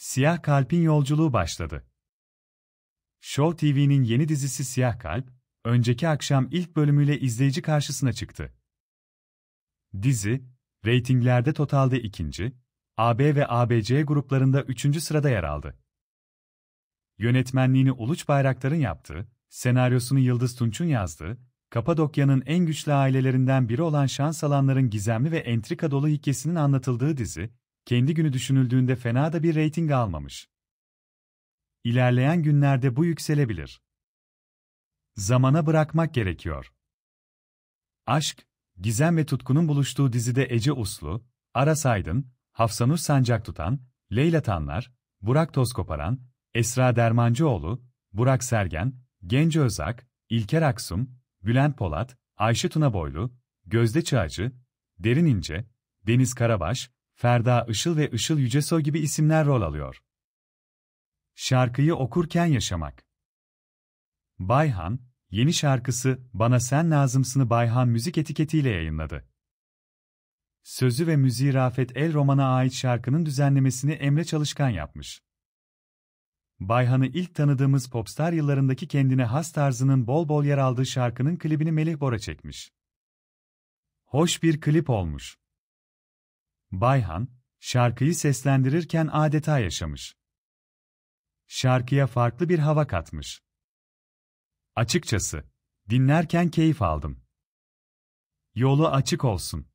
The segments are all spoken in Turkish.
Siyah Kalp'in yolculuğu başladı. Show TV'nin yeni dizisi Siyah Kalp, önceki akşam ilk bölümüyle izleyici karşısına çıktı. Dizi, reytinglerde totalde ikinci, AB ve ABC gruplarında üçüncü sırada yer aldı. Yönetmenliğini Uluç Bayraktar'ın yaptığı, senaryosunu Yıldız Tunç'un yazdığı, Kapadokya'nın en güçlü ailelerinden biri olan şans alanların gizemli ve entrika dolu hikayesinin anlatıldığı dizi, kendi günü düşünüldüğünde fena da bir reyting almamış. İlerleyen günlerde bu yükselebilir. Zamana bırakmak gerekiyor. Aşk, Gizem ve Tutku'nun buluştuğu dizide Ece Uslu, Aras Aydın, Hafsanur Sancak Tutan, Leyla Tanlar, Burak Tozkoparan, Esra Dermancıoğlu, Burak Sergen, Genç Özak, İlker Aksum, Bülent Polat, Ayşe Tuna Boylu, Gözde Çağcı, Derin İnce, Deniz Karabaş, Ferda Işıl ve Işıl Yücesoy gibi isimler rol alıyor. Şarkıyı okurken yaşamak. Bayhan, yeni şarkısı Bana Sen Nazımsını Bayhan müzik etiketiyle yayınladı. Sözü ve müziği Rafet El Roman'a ait şarkının düzenlemesini Emre Çalışkan yapmış. Bayhan'ı ilk tanıdığımız popstar yıllarındaki kendine has tarzının bol bol yer aldığı şarkının klibini Melih Bora çekmiş. Hoş bir klip olmuş. Bayhan, şarkıyı seslendirirken adeta yaşamış. Şarkıya farklı bir hava katmış. Açıkçası, dinlerken keyif aldım. Yolu açık olsun.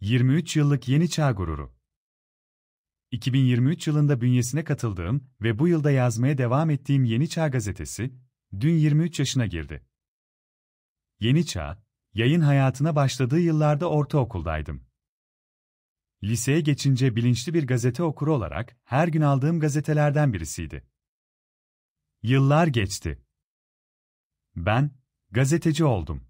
23 yıllık Yeni Çağ Gururu 2023 yılında bünyesine katıldığım ve bu yılda yazmaya devam ettiğim Yeni Çağ gazetesi, dün 23 yaşına girdi. Yeni Çağ, yayın hayatına başladığı yıllarda ortaokuldaydım. Liseye geçince bilinçli bir gazete okuru olarak her gün aldığım gazetelerden birisiydi. Yıllar geçti. Ben gazeteci oldum.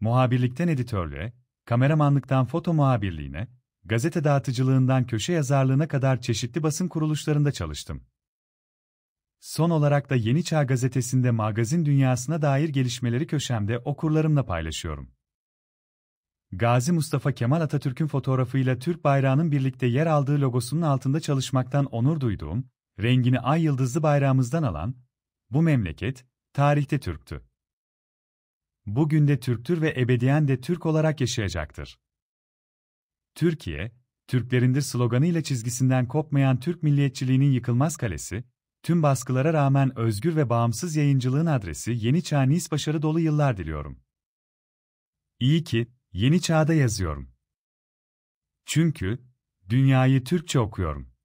Muhabirlikten editörlüğe, kameramanlıktan foto muhabirliğine, gazete dağıtıcılığından köşe yazarlığına kadar çeşitli basın kuruluşlarında çalıştım. Son olarak da Yeni Çağ gazetesinde magazin dünyasına dair gelişmeleri köşemde okurlarımla paylaşıyorum. Gazi Mustafa Kemal Atatürk'ün fotoğrafıyla Türk bayrağının birlikte yer aldığı logosunun altında çalışmaktan onur duyduğum, rengini ay yıldızlı bayrağımızdan alan, bu memleket, tarihte Türktü. Bugün de Türktür ve ebediyen de Türk olarak yaşayacaktır. Türkiye, Türklerindir sloganıyla çizgisinden kopmayan Türk milliyetçiliğinin yıkılmaz kalesi, tüm baskılara rağmen özgür ve bağımsız yayıncılığın adresi Yeni Çağ Nice başarı dolu yıllar diliyorum. İyi ki, Yeni Çağ'da yazıyorum. Çünkü dünyayı Türkçe okuyorum.